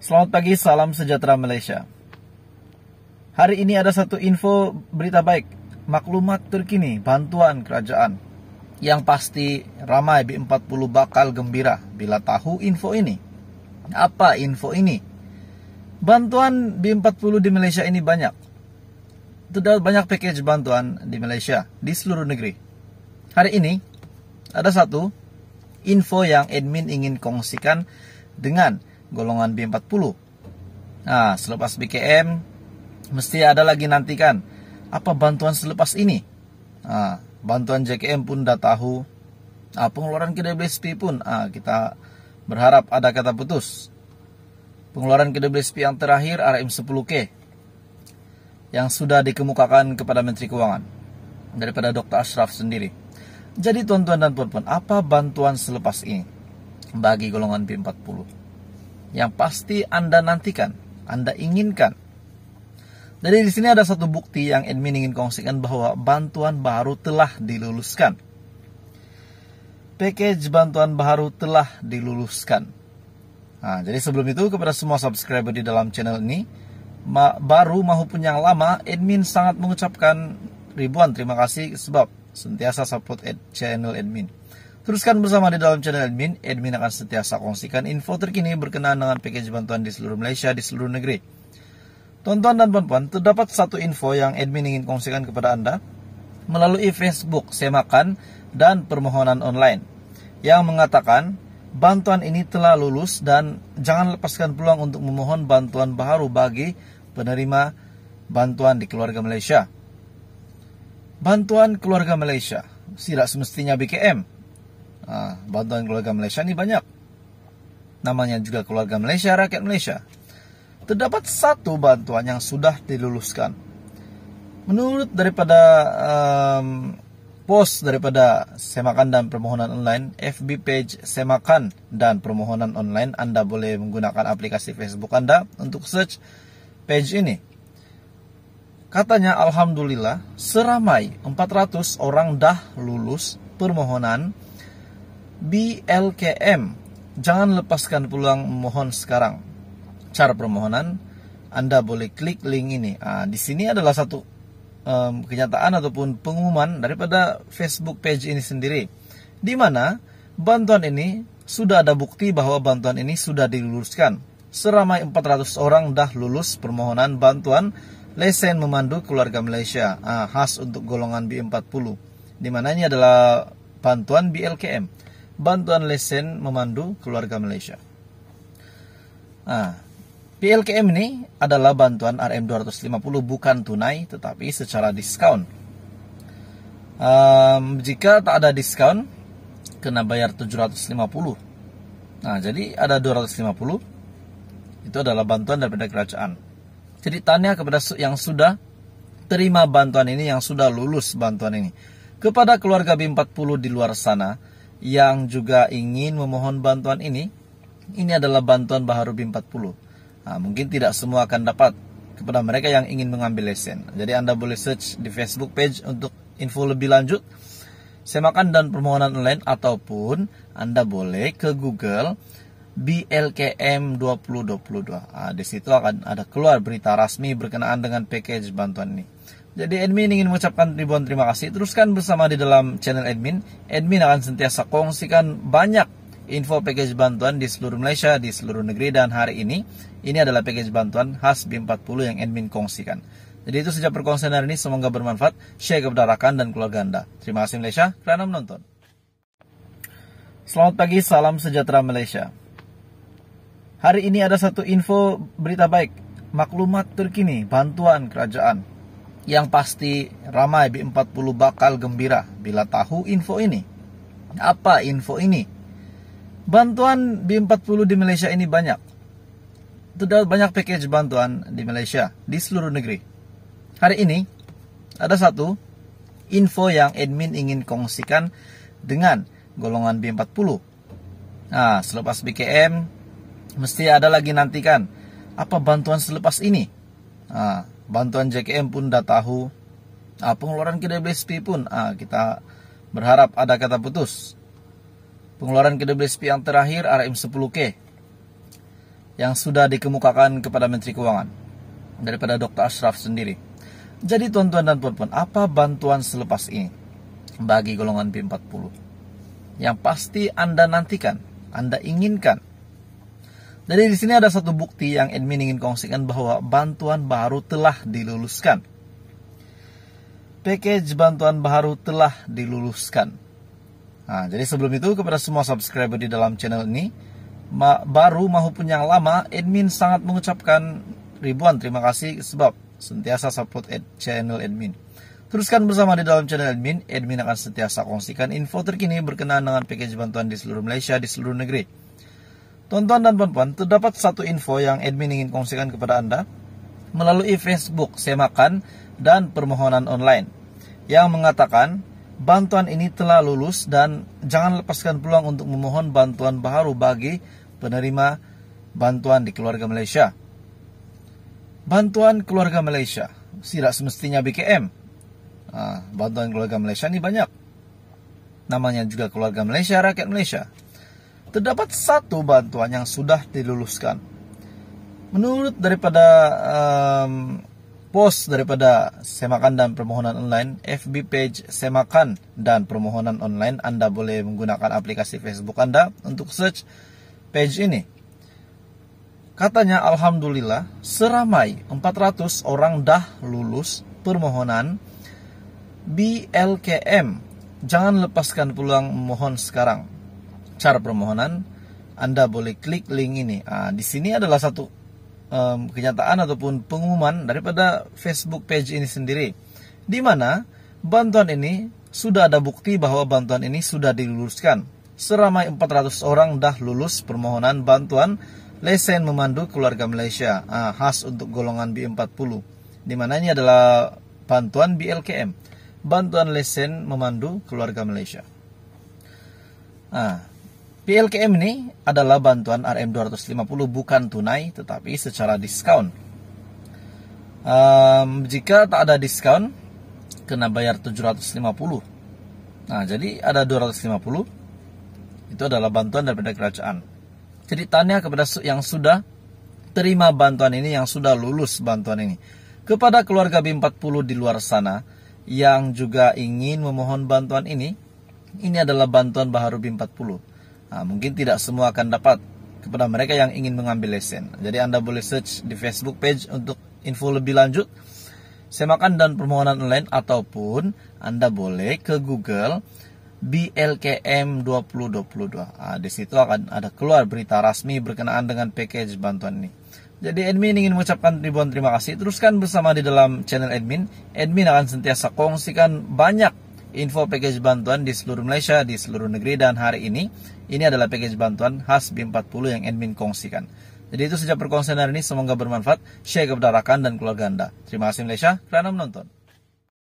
Selamat pagi, salam sejahtera Malaysia. Hari ini ada satu info berita baik, maklumat terkini bantuan kerajaan. Yang pasti ramai B40 bakal gembira bila tahu info ini. Apa info ini? Bantuan B40 di Malaysia ini banyak. Sudah banyak package bantuan di Malaysia, di seluruh negeri. Hari ini ada satu info yang admin ingin kongsikan dengan golongan B40. Nah, selepas BKM mesti ada lagi nantikan apa bantuan selepas ini. Nah, bantuan JKM pun dah tahu. Nah, pengeluaran KWSP pun nah, kita berharap ada kata putus. Pengeluaran KWSP yang terakhir RM10K yang sudah dikemukakan kepada Menteri Keuangan daripada Dr. Ashraf sendiri. Jadi tuan-tuan dan puan-puan, apa bantuan selepas ini bagi golongan B40? yang pasti Anda nantikan, Anda inginkan. Jadi di sini ada satu bukti yang admin ingin kongsikan bahwa bantuan baru telah diluluskan. Package bantuan baru telah diluluskan. Nah, jadi sebelum itu kepada semua subscriber di dalam channel ini, baru maupun yang lama, admin sangat mengucapkan ribuan terima kasih sebab sentiasa support channel admin. Teruskan bersama di dalam channel admin. Admin akan setiasa kongsikan info terkini berkenaan dengan package bantuan di seluruh Malaysia di seluruh negeri. Tonton dan puan-puan, terdapat satu info yang admin ingin kongsikan kepada Anda melalui Facebook Semakan dan permohonan online yang mengatakan bantuan ini telah lulus dan jangan lepaskan peluang untuk memohon bantuan baru bagi penerima bantuan di keluarga Malaysia. Bantuan keluarga Malaysia tidak semestinya BKM bantuan keluarga Malaysia ini banyak. Namanya juga keluarga Malaysia, rakyat Malaysia. Terdapat satu bantuan yang sudah diluluskan. Menurut daripada um, post daripada Semakan dan Permohonan Online, FB page Semakan dan Permohonan Online, Anda boleh menggunakan aplikasi Facebook Anda untuk search page ini. Katanya Alhamdulillah seramai 400 orang dah lulus permohonan BLKM. Jangan lepaskan peluang memohon sekarang. Cara permohonan, Anda boleh klik link ini. Nah, di sini adalah satu um, kenyataan ataupun pengumuman daripada Facebook page ini sendiri. Di mana bantuan ini sudah ada bukti bahwa bantuan ini sudah diluluskan. Seramai 400 orang dah lulus permohonan bantuan lesen memandu keluarga Malaysia ah, khas untuk golongan B40 di mana ini adalah bantuan BLKM bantuan lesen memandu keluarga Malaysia. Nah, PLKM ini adalah bantuan RM250 bukan tunai tetapi secara diskon. Um, jika tak ada diskon, kena bayar 750. Nah, jadi ada 250 itu adalah bantuan daripada kerajaan. Jadi tanya kepada yang sudah terima bantuan ini, yang sudah lulus bantuan ini. Kepada keluarga B40 di luar sana, yang juga ingin memohon bantuan ini, ini adalah bantuan baharu b 40. Nah, mungkin tidak semua akan dapat kepada mereka yang ingin mengambil lesen. Jadi Anda boleh search di Facebook page untuk info lebih lanjut. Semakan dan permohonan online ataupun Anda boleh ke Google BLKM 2022. Nah, di situ akan ada keluar berita resmi berkenaan dengan package bantuan ini. Jadi admin ingin mengucapkan ribuan terima kasih. Teruskan bersama di dalam channel admin. Admin akan sentiasa kongsikan banyak info package bantuan di seluruh Malaysia, di seluruh negeri dan hari ini ini adalah package bantuan khas B40 yang admin kongsikan. Jadi itu sejak perkongsian hari ini semoga bermanfaat. Share kepada rakan dan keluarga Anda. Terima kasih Malaysia kerana menonton. Selamat pagi, salam sejahtera Malaysia. Hari ini ada satu info berita baik, maklumat terkini bantuan kerajaan yang pasti ramai B40 bakal gembira bila tahu info ini. Apa info ini? Bantuan B40 di Malaysia ini banyak. Sudah banyak package bantuan di Malaysia, di seluruh negeri. Hari ini, ada satu info yang admin ingin kongsikan dengan golongan B40. Nah, selepas BKM, mesti ada lagi nantikan apa bantuan selepas ini. Nah, bantuan JKM pun dah tahu ah, pengeluaran KWSP pun ah, kita berharap ada kata putus pengeluaran KWSP yang terakhir RM 10K yang sudah dikemukakan kepada Menteri Keuangan daripada Dr. Ashraf sendiri. Jadi tuan-tuan dan puan-puan, apa bantuan selepas ini bagi golongan B40? Yang pasti Anda nantikan, Anda inginkan jadi di sini ada satu bukti yang admin ingin kongsikan bahwa bantuan baru telah diluluskan. Package bantuan baru telah diluluskan. Nah, jadi sebelum itu kepada semua subscriber di dalam channel ini, baru maupun yang lama, admin sangat mengucapkan ribuan terima kasih sebab sentiasa support ad channel admin. Teruskan bersama di dalam channel admin, admin akan sentiasa kongsikan info terkini berkenaan dengan package bantuan di seluruh Malaysia, di seluruh negeri. Tuan-tuan dan puan-puan, terdapat satu info yang admin ingin kongsikan kepada Anda melalui Facebook Semakan dan permohonan online yang mengatakan bantuan ini telah lulus dan jangan lepaskan peluang untuk memohon bantuan baru bagi penerima bantuan di keluarga Malaysia. Bantuan keluarga Malaysia tidak semestinya BKM. Ah, bantuan keluarga Malaysia ini banyak. Namanya juga keluarga Malaysia, rakyat Malaysia terdapat satu bantuan yang sudah diluluskan. Menurut daripada um, post daripada Semakan dan Permohonan Online, FB page Semakan dan Permohonan Online, Anda boleh menggunakan aplikasi Facebook Anda untuk search page ini. Katanya Alhamdulillah seramai 400 orang dah lulus permohonan BLKM. Jangan lepaskan peluang mohon sekarang cara permohonan, Anda boleh klik link ini. Nah, di sini adalah satu um, kenyataan ataupun pengumuman daripada Facebook page ini sendiri, di mana bantuan ini sudah ada bukti bahwa bantuan ini sudah diluluskan. Seramai 400 orang dah lulus permohonan bantuan lesen memandu keluarga Malaysia ah, khas untuk golongan B40 di mana ini adalah bantuan BLKM bantuan lesen memandu keluarga Malaysia ah, PLKM ini adalah bantuan RM250 bukan tunai tetapi secara diskon. Um, jika tak ada diskon, kena bayar 750. Nah, jadi ada 250 itu adalah bantuan daripada kerajaan. Jadi tanya kepada yang sudah terima bantuan ini, yang sudah lulus bantuan ini. Kepada keluarga B40 di luar sana yang juga ingin memohon bantuan ini, ini adalah bantuan Baharu B40 Nah, mungkin tidak semua akan dapat kepada mereka yang ingin mengambil lesen. Jadi Anda boleh search di Facebook page untuk info lebih lanjut. Semakan dan permohonan online ataupun Anda boleh ke Google BLKM 2022. Nah, di situ akan ada keluar berita resmi berkenaan dengan package bantuan ini. Jadi admin ingin mengucapkan ribuan terima kasih. Teruskan bersama di dalam channel admin. Admin akan sentiasa kongsikan banyak info package bantuan di seluruh Malaysia, di seluruh negeri dan hari ini ini adalah package bantuan khas B40 yang admin kongsikan. Jadi itu sejak perkongsian hari ini semoga bermanfaat. Share kepada rakan dan keluarga Anda. Terima kasih Malaysia kerana menonton.